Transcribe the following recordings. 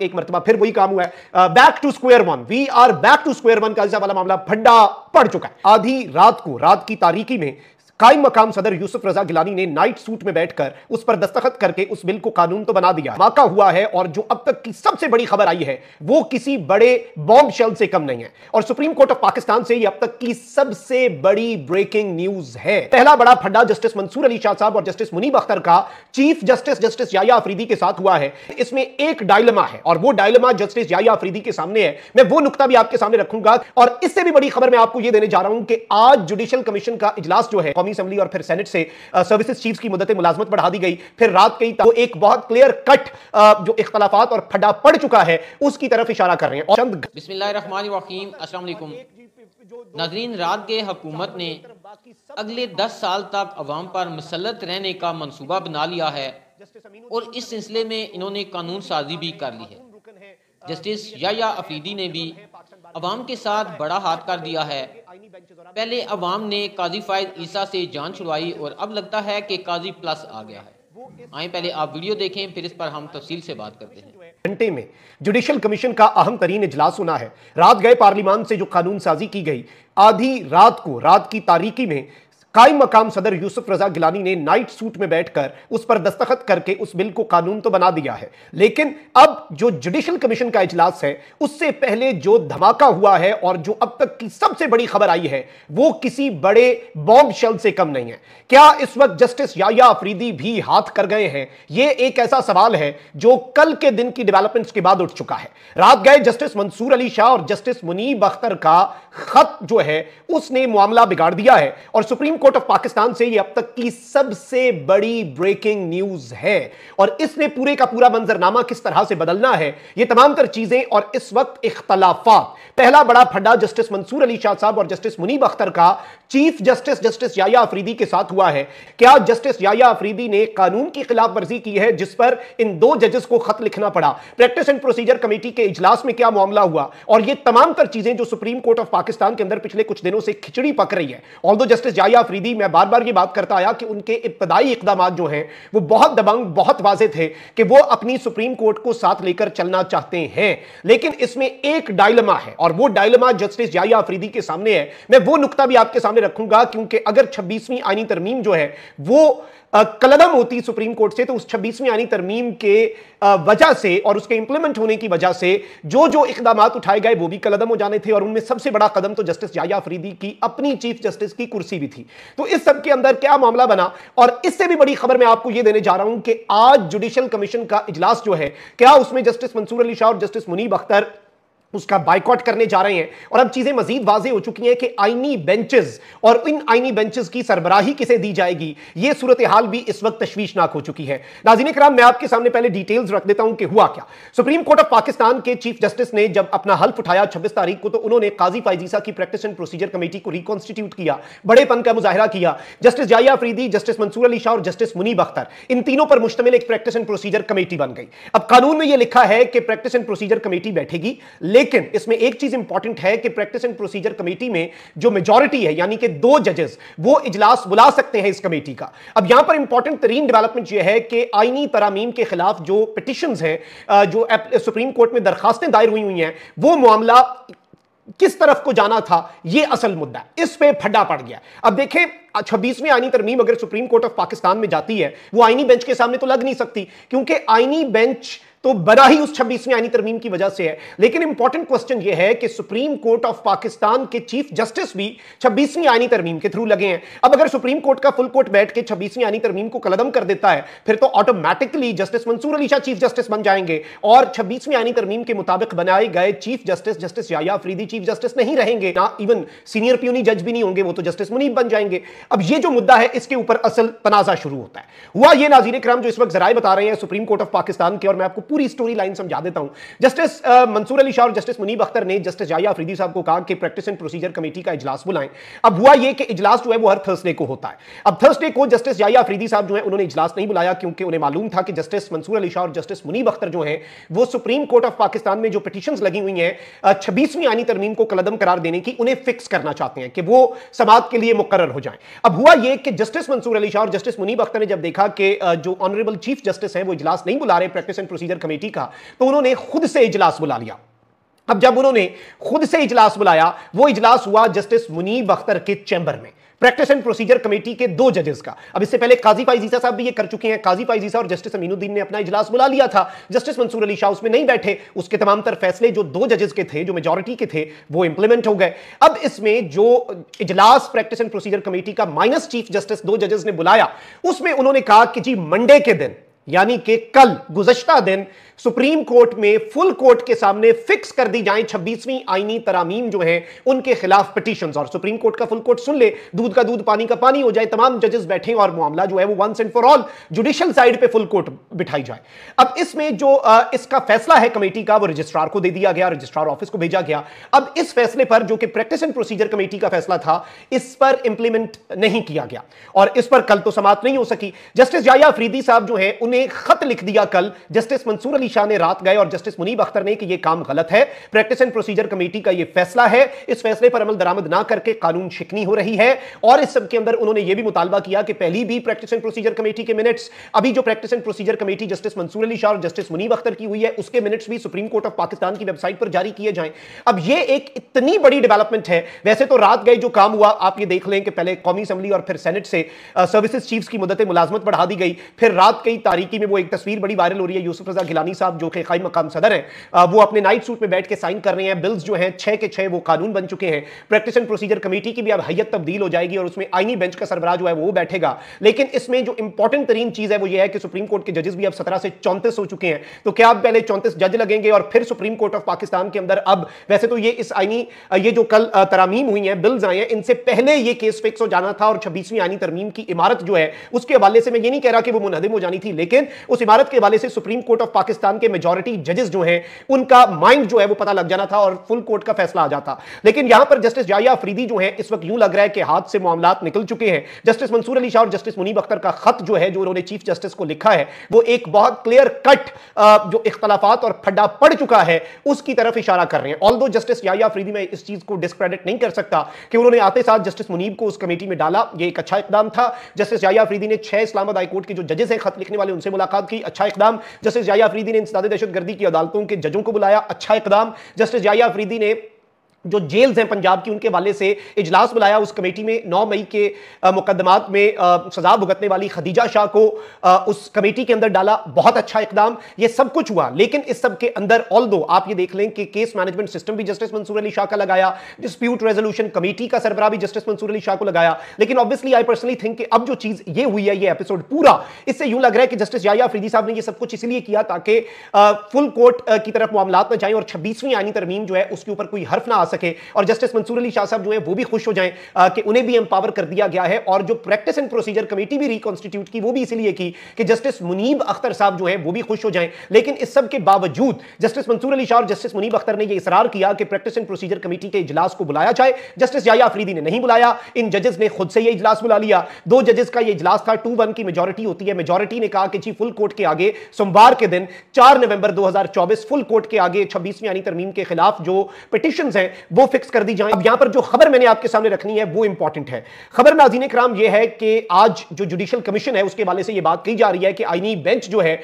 एक मरतबा फिर वही काम हुआ है back to square one we are back to square one का वाला मामला फंडा पड़ चुका है आधी रात को रात की तारीखी में कायम मकाम सदर यूसुफ रजा गिलानी ने नाइट सूट में बैठकर उस पर दस्तखत करके उस बिल को कानून तो बना दिया माका हुआ है और जो अब तक की सबसे बड़ी खबर आई है वो किसी बड़े बॉम्ब शेल से कम नहीं है और सुप्रीम कोर्ट ऑफ पाकिस्तान से अब तक की सबसे बड़ी ब्रेकिंग न्यूज है पहला बड़ा फड्डा जस्टिस मंसूर अली शाह साहब और जस्टिस मुनीब अख्तर का chief justice justice Yahya Afridi के साथ हुआ है इसमें एक डायलमा है और वो डायलमा जस्टिस याया अफरीदी के सामने है मैं वो नुकता भी आपके सामने रखूंगा और इससे भी बड़ी खबर मैं आपको यह देने जा रहा हूं कि आज जुडिशियल कमीशन का इजलास जो है कौमी कौमी असम्बली और फिर सेनेट से सर्विसेज चीफ की मुदत मुलाजमत बढ़ा दी गई फिर रात कई वो तो एक बहुत क्लियर कट जो इख्तलाफात और फटा पड़ चुका है उसकी तरफ इशारा कर रहे हैं और चंद रात गए हुकूमत ने अगले दस साल तक अवाम पर मसलत रहने का मनसूबा बना लिया है और इस सिलसिले में इन्होंने कानून साजी भी कर ली है जस्टिस या अफरीदी ने भी अवाम के साथ बड़ा हाथ कर दिया है पहले अवाम ने काजी फायद ईसा से जान छुड़वाई और अब लगता है कि काजी प्लस आ गया है आए पहले आप वीडियो देखें फिर इस पर हम तफसील से बात करते हैं घंटे में जुडिशल कमीशन का अहम तरीन इजलास होना है रात गए पार्लिमान से जो कानून साजी की गई आधी रात को रात की तारीखी में कायम मकाम सदर यूसुफ रजा गिलानी ने नाइट सूट में बैठकर उस पर दस्तखत करके उस बिल को कानून तो बना दिया है लेकिन अब जो जुडिशल कमीशन का इजलास है उससे पहले जो धमाका हुआ है और जो अब तक की सबसे बड़ी खबर आई है वो किसी बड़े बॉम्ब शेल से कम नहीं है क्या इस वक्त जस्टिस याया अफरीदी भी हाथ कर गए हैं यह एक ऐसा सवाल है जो कल के दिन की डेवलपमेंट्स के बाद उठ चुका है रात गए जस्टिस मंसूर अली शाह और जस्टिस मुनीब अख्तर का खत जो है उसने मामला बिगाड़ दिया है और सुप्रीम कोर्ट ऑफ पाकिस्तान से ये अब तक की सबसे बड़ी ब्रेकिंग न्यूज है और इसने पूरे का पूरा मंजरनामा किस तरह से बदलना है ये तमाम तर चीजें और इस वक्त इख्तलाफा पहला बड़ा फड्डा जस्टिस मंसूर अली शाह साहब और जस्टिस मुनीब अख्तर का chief justice justice Yahya Afridi के साथ हुआ है क्या जस्टिस याया अफरीदी ने कानून की खिलाफ वर्जी की है जिस पर इन दो जजेस को खत लिखना पड़ा प्रैक्टिस एंड प्रोसीजर कमेटी के इजलास में क्या मामला हुआ और ये तमाम तर चीजें जो सुप्रीम कोर्ट ऑफ पाकिस्तान के अंदर पिछले कुछ दिनों से खिचड़ी पक रही है ऑल जस्टिस याया आफरीदी मैं बार बार ये बात करता आया कि उनके इब्तदाई इकदाम जो हैं वो बहुत दबंग बहुत वाजे थे कि वो अपनी सुप्रीम कोर्ट को साथ लेकर चलना चाहते हैं लेकिन इसमें एक डायलमा है और वो डायलमा जस्टिस जाया आफरीदी के सामने है मैं वो नुकता भी आपके सामने रखूंगा क्योंकि अगर छब्बीसवीं आनी तरमीम जो है वो कलदम होती सुप्रीम कोर्ट से तो उस छब्बीसवीं आनी तरमीम के वजह से और उसके इंप्लीमेंट होने की वजह से जो जो इकदाम उठाए गए वो भी कलदम हो जाने थे और उनमें सबसे बड़ा कदम तो जस्टिस जाया फरीदी की अपनी चीफ जस्टिस की कुर्सी भी थी तो इस सब के अंदर क्या मामला बना और इससे भी बड़ी खबर मैं आपको यह देने जा रहा हूं कि आज जुडिशियल कमीशन का इजलास जो है क्या उसमें जस्टिस मंसूर अली शाह और जस्टिस मुनीब अख्तर उसका बाइकआउट करने जा रहे हैं और अब चीजें मजीद वाजे हो चुकी हैं कि आईनी बेंचेस और इन आईनी बेंचेस की सरबराही किसे दी जाएगी ये सूरत हाल भी इस वक्त तशवीशनाक हो चुकी है नाजिन कराम मैं आपके सामने पहले डिटेल्स रख देता हूं कि हुआ क्या सुप्रीम कोर्ट ऑफ पाकिस्तान के चीफ जस्टिस ने जब अपना हल्फ उठाया छब्बीस तारीख को तो उन्होंने काजी फाइजीसा की प्रैक्टिस एंड प्रोसीजर कमेटी को रिकॉन्स्टिट्यूट किया बड़ेपन का मुजाहरा किया जस्टिस जाया अफरीदी जस्टिस मंसूर अली शाह और जस्टिस मुनीब अख्तर इन तीनों पर मुश्तमिल एक प्रैक्टिस एंड प्रोसीजर कमेटी बन गई अब कानून में यह लिखा है कि प्रैक्टिस एंड प्रोसीजर कमेटी बैठेगी लेकिन इसमें एक चीज इंपॉर्टेंट है कि प्रैक्टिस एंड प्रोसीजर कमेटी में जो मेजोरिटी है यानी कि दो जजेस वो इजलास बुला सकते हैं इस कमेटी का अब यहां पर इंपॉर्टेंट तरीन डेवलपमेंट यह है कि आईनी तरामीम के खिलाफ जो पिटिशन हैं जो सुप्रीम कोर्ट में दरखास्तें दायर हुई हुई हैं वो मामला किस तरफ को जाना था यह असल मुद्दा इस पे फड्डा पड़ गया अब देखें छब्बीसवीं आईनी तरमीम अगर सुप्रीम कोर्ट ऑफ पाकिस्तान में जाती है वो आईनी बेंच के सामने तो लग नहीं सकती क्योंकि आईनी बेंच तो बड़ा ही उस छब्बीसवीं आईनी तरमीम की वजह से है लेकिन इंपॉर्टेंट क्वेश्चन यह है कि सुप्रीम कोर्ट ऑफ पाकिस्तान के चीफ जस्टिस भी छब्बीसवीं आईनी तरमीम के थ्रू लगे हैं अब अगर सुप्रीम कोर्ट का फुल कोर्ट बैठ के छब्बीसवीं आईनी तरमीम को कलदम कर देता है फिर तो automatically justice Mansoor Ali Shah chief justice बन जाएंगे और छब्बीसवीं आईनी तरमीम के मुताबिक बनाए गए chief justice justice Yahya Afridi chief justice नहीं रहेंगे ना इवन सीनियर प्यूनी जज भी नहीं होंगे वो तो जस्टिस मुनीब बन जाएंगे अब ये जो मुद्दा है इसके ऊपर असल तनाजा शुरू होता है हुआ ये नाजीन कराम जो इस वक्त जराए बता रहे हैं सुप्रीम कोर्ट ऑफ पाकिस्तान के और मैं आपको पूरी स्टोरी लाइन समझा देता हूं जस्टिस मंसूर अली शाह और जस्टिस मुनीब अख्तर ने जस्टिस जाया अफरीदी साहब को कहा कि प्रैक्टिस एंड प्रोसीजर कमेटी का इजलास बुलाएं अब हुआ यह कि इजलास जो है वो हर थर्सडे को होता है अब थर्सडे को जस्टिस जाया अफरीदी साहब जो है उन्होंने इजलास नहीं बुलाया क्योंकि उन्हें मालूम था कि जस्टिस मंसूर अली शाह और जस्टिस मुनीब अख्तर जो है वो सुप्रीम कोर्ट ऑफ पाकिस्तान में जो पिटिशन लगी हुई हैं uh, छब्बीसवीं आनी तरमीम को कलदम करार देने की उन्हें फिक्स करना चाहते हैं कि वो समाज के लिए मुकर हो जाए अब हुआ यह कि जस्टिस मंसूर अली शाह और जस्टिस मुनीब अख्तर ने जब देखा कि uh, जो ऑनरेबल चीफ जस्टिस हैं वो इजलास नहीं बुला रहे प्रैक्टिस एंड प्रोसीजर कमेटी का तो उन्होंने खुद से इजलास बुला लिया अब जब उन्होंने खुद से इजलास बुलाया वो इजलास हुआ जस्टिस मुनीब अख्तर के चैम्बर में प्रैक्टिस एंड प्रोसीजर कमेटी के दो जजेस का अब इससे पहले काजी पाइजीसा साहब भी ये कर चुके हैं काजी पाइजीसा और जस्टिस अमीनुद्दीन ने अपना इजलास बुला लिया था जस्टिस मंसूर अली शाह उसमें नहीं बैठे उसके तमाम तर फैसले जो दो जजेस के थे जो मेजोरिटी के थे वो इंप्लीमेंट हो गए अब इसमें जो इजलास प्रैक्टिस एंड प्रोसीजर कमेटी का माइनस चीफ जस्टिस दो जजेस ने बुलाया उसमें उन्होंने कहा कि जी मंडे के दिन यानी कि कल गुजशत दिन सुप्रीम कोर्ट में फुल कोर्ट के सामने फिक्स कर दी जाए छब्बीसवीं आईनी तरामीम जो है उनके खिलाफ पिटिशन और सुप्रीम कोर्ट का फुल कोर्ट सुन ले दूध का दूध पानी का पानी हो जाए तमाम जजेस बैठे और मामला जो है वो once and for all judicial side पे फुल कोर्ट बिठाई जाए अब इसमें जो इसका फैसला है कमेटी का वो रजिस्ट्रार को दे दिया गया रजिस्ट्रार ऑफिस को भेजा गया अब इस फैसले पर जो कि प्रैक्टिस एंड प्रोसीजर कमेटी का फैसला था इस पर इंप्लीमेंट नहीं किया गया और इस पर कल तो समाप्त नहीं हो सकी जस्टिस जाया अफरीदी साहब जो है उन्हें खत लिख दिया कल जस्टिस मंसूर अहमद ईशा ने रात गए और जस्टिस मुनीब अख्तर ने कि यह काम गलत है प्रैक्टिस एंड प्रोसीजर कमेटी का यह फैसला है इस फैसले पर अमल दरामद ना करके कानून शिकनी हो रही है और इस सब अंदर उन्होंने यह भी मुतालबा किया कि पहली भी प्रैक्टिस एंड प्रोसीजर कमेटी के मिनट्स अभी जो practice and procedure committee justice Mansoor Ali Shah और जस्टिस मुनीब अख्तर की हुई है उसके मिनट्स भी सुप्रीम कोर्ट ऑफ पाकिस्तान की वेबसाइट पर जारी किए जाएं अब यह एक इतनी बड़ी डेवलपमेंट है वैसे तो रात गए जो काम हुआ आप ये देख लें कि पहले कौमी असम्बली और फिर सेनेट से सर्विसेज चीफ्स की मदद मुलाजमत बढ़ा दी गई फिर रात कई तारीखी में वो एक तस्वीर बड़ी वायरल हो रही है यूसुफ रजा गिलानी रब्बानी साहब जो कि कई मकाम सदर हैं वो अपने नाइट सूट में बैठ के साइन कर रहे हैं बिल्स जो हैं छः के छः वो कानून बन चुके हैं प्रैक्टिस एंड प्रोसीजर कमेटी की भी अब हैत तब्दील हो जाएगी और उसमें आईनी बेंच का सरबराह जो है वो बैठेगा लेकिन इसमें जो इंपॉर्टेंट तरीन चीज़ है वो ये है कि सुप्रीम कोर्ट के जजेस भी अब सत्रह से चौंतीस हो चुके हैं तो क्या आप पहले चौंतीस जज लगेंगे और फिर सुप्रीम कोर्ट ऑफ पाकिस्तान के अंदर अब वैसे तो ये इस आईनी ये जो कल तरामीम हुई हैं बिल्स आए हैं इनसे पहले ये केस फिक्स हो जाना था और छब्बीसवीं आईनी तरमीम की इमारत जो है उसके हवाले से मैं ये नहीं कह रहा कि वो मुनहदम हो जानी थी लेकिन उस इमारत के हवाले से supreme court of Pakistan Pakistan के मेजोरिटी जजेस जो हैं उनका माइंड जो है वो पता लग जाना था और फुल कोर्ट का फैसला आ जाता लेकिन यहां पर जस्टिस जाया अफरीदी जो है इस वक्त यूं लग रहा है कि हाथ से मामला निकल चुके हैं जस्टिस मंसूर अली शाह और जस्टिस मुनीब अख्तर का खत जो है जो उन्होंने चीफ जस्टिस को लिखा है वो एक बहुत क्लियर कट जो इख्तलाफात और फड्डा पड़ चुका है उसकी तरफ इशारा कर रहे हैं ऑल जस्टिस याया अफरीदी में इस चीज को डिस्क्रेडिट नहीं कर सकता कि उन्होंने आते साथ जस्टिस मुनीब को उस कमेटी में डाला ये एक अच्छा इकदाम था जस्टिस याया अफरीदी ने छह इस्लामाबाद हाईकोर्ट के जो जजेस हैं खत लिखने वाले उनसे मुलाकात की अच्छा इकदाम जस्टिस याया अफरीदी अफरीदी ने इंसदाद दहशतगर्दी की अदालतों के जजों को बुलाया अच्छा इकदाम जस्टिस जाया अफरीदी ने जो जेल्स हैं पंजाब की उनके वाले से इजलास बुलाया उस कमेटी में नौ मई के मुकदमात में सजा भुगतने वाली खदीजा शाह को उस कमेटी के अंदर डाला बहुत अच्छा इकदाम ये सब कुछ हुआ लेकिन इस सब के अंदर ऑल दो आप ये देख लें कि केस मैनेजमेंट सिस्टम भी जस्टिस मंसूर अली शाह का लगाया डिस्प्यूट रेजोल्यूशन कमेटी का सरबरा भी जस्टिस मंसूर अली शाह को लगाया लेकिन ऑब्वियसली आई पर्सनली थिंक कि अब जो चीज ये हुई है ये एपिसोड पूरा इससे यूं लग रहा है कि जस्टिस जाया फ्रीदी साहब ने यह सब कुछ इसलिए किया ताकि फुल कोर्ट की तरफ मामला ना जाए और छब्बीसवीं आनी तरमीम जो है उसके ऊपर कोई हर्फ ना आ सके और जस्टिस मंसूर अली शाह साहब जो है वो भी खुश हो जाएं कि उन्हें भी एम्पावर कर दिया गया है और जो प्रैक्टिस एंड प्रोसीजर कमेटी भी रिकॉन्स्टिट्यूट की वो भी इसलिए की कि जस्टिस मुनीब अख्तर साहब जो है वो भी खुश हो जाएं लेकिन इस सब के बावजूद जस्टिस मंसूर अली शाह और जस्टिस मुनीब अख्तर ने यह इसरार किया कि प्रैक्टिस एंड प्रोसीजर कमेटी के इजलास को बुलाया जाए जस्टिस जाया अफरीदी ने नहीं बुलाया इन जजेस ने खुद से यह इजलास बुला लिया दो जजेस का यह इजलास था टू वन की मेजोरिटी होती है मेजोरिटी ने कहा कि जी फुल कोर्ट के आगे सोमवार के दिन चार नवंबर दो फुल कोर्ट के आगे छब्बीसवीं यानी तरमीम के खिलाफ जो पिटिशन हैं वो फिक्स कर दी जाए अब यहां पर जो खबर मैंने आपके सामने रखनी है वो इंपॉर्टेंट है खबर नाजीन कराम यह है कि आज जो जुडिशल कमीशन है उसके हवाले से यह बात कही जा रही है कि आईनी बेंच जो है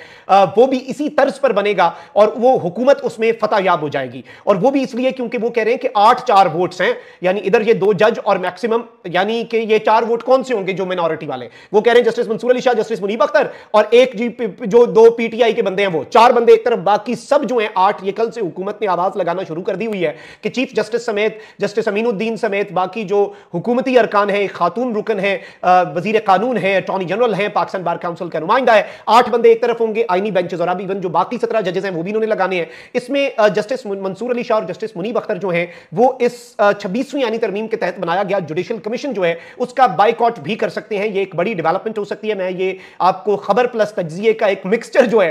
वो भी इसी तर्ज पर बनेगा और वो हुकूमत उसमें फतह हो जाएगी और वो भी इसलिए क्योंकि वो कह रहे हैं कि आठ चार वोट्स हैं यानी इधर ये दो जज और मैक्सिमम यानी कि ये चार वोट कौन से होंगे जो मिनोरिटी वाले वो कह रहे हैं जस्टिस मंसूर अली शाह जस्टिस मुनीब अख्तर और एक जो दो पीटीआई के बंदे हैं वो चार बंदे एक तरफ बाकी सब जो है आठ ये कल से हुकूमत ने आवाज लगाना शुरू कर दी हुई है कि चीफ जस्टिस जस्टिस समेत जस्टिस अमीनुद्दीन समेत बाकी जो हुकूमती अरकान हैं खातून रुकन हैं वजीर कानून हैं अटॉर्नी जनरल हैं पाकिस्तान बार काउंसिल का नुमाइंदा है आठ बंदे एक तरफ होंगे आईनी बेंचेस और अब इवन जो बाकी सत्रह जजेस हैं वो भी इन्होंने लगाने हैं इसमें जस्टिस मंसूर अली शाह और जस्टिस मुनीब अख्तर जो हैं वो इस छब्बीसवीं यानी तरमीम के तहत बनाया गया जुडिशल कमीशन जो है उसका बाइकआउट भी कर सकते हैं ये एक बड़ी डेवलपमेंट हो सकती है मैं ये आपको खबर प्लस तजिए का एक मिक्सचर जो है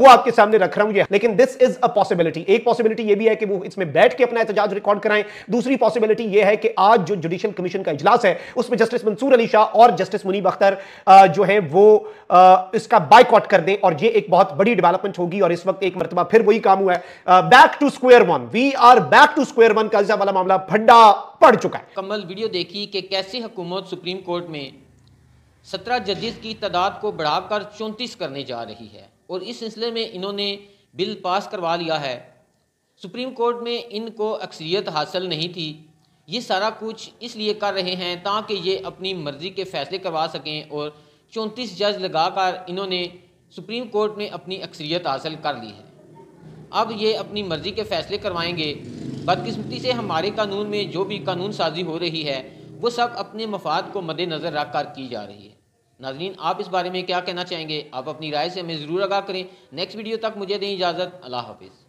वो आपके सामने रख रहा हूँ लेकिन दिस इज अ पॉसिबिलिटी एक पॉसिबिलिटी ये भी है कि वो इसमें बैठ के अपना एहतजाज रिकॉर्ड अपॉइंट कराएं दूसरी पॉसिबिलिटी यह है कि आज जो जुडिशियल कमीशन का इजलास है उसमें जस्टिस मंसूर अली शाह और जस्टिस मुनीब अख्तर जो है वो इसका बाइकआउट कर दें और ये एक बहुत बड़ी डेवलपमेंट होगी और इस वक्त एक मरतबा फिर वही काम हुआ है back to square one we are back to square one का वाला मामला फंडा पड़ चुका है कमल वीडियो देखी कि कैसे हुकूमत सुप्रीम कोर्ट में सत्रह जजेस की तादाद को बढ़ाकर चौंतीस करने जा रही है और इस सिलसिले में इन्होंने बिल पास करवा लिया है सुप्रीम कोर्ट में इनको अक्सरियत हासिल नहीं थी ये सारा कुछ इसलिए कर रहे हैं ताकि ये अपनी मर्ज़ी के फैसले करवा सकें और चौंतीस जज लगाकर इन्होंने सुप्रीम कोर्ट में अपनी अक्सरियत हासिल कर ली है अब ये अपनी मर्ज़ी के फैसले करवाएंगे बदकिस्मती से हमारे कानून में जो भी कानून साजी हो रही है वो सब अपने मफाद को मद्दनज़र रख कर की जा रही है नाजरीन आप इस बारे में क्या कहना चाहेंगे आप अपनी राय से हमें ज़रूर आगा करें नेक्स्ट वीडियो तक मुझे दें इजाज़त अल्लाह हाफिज़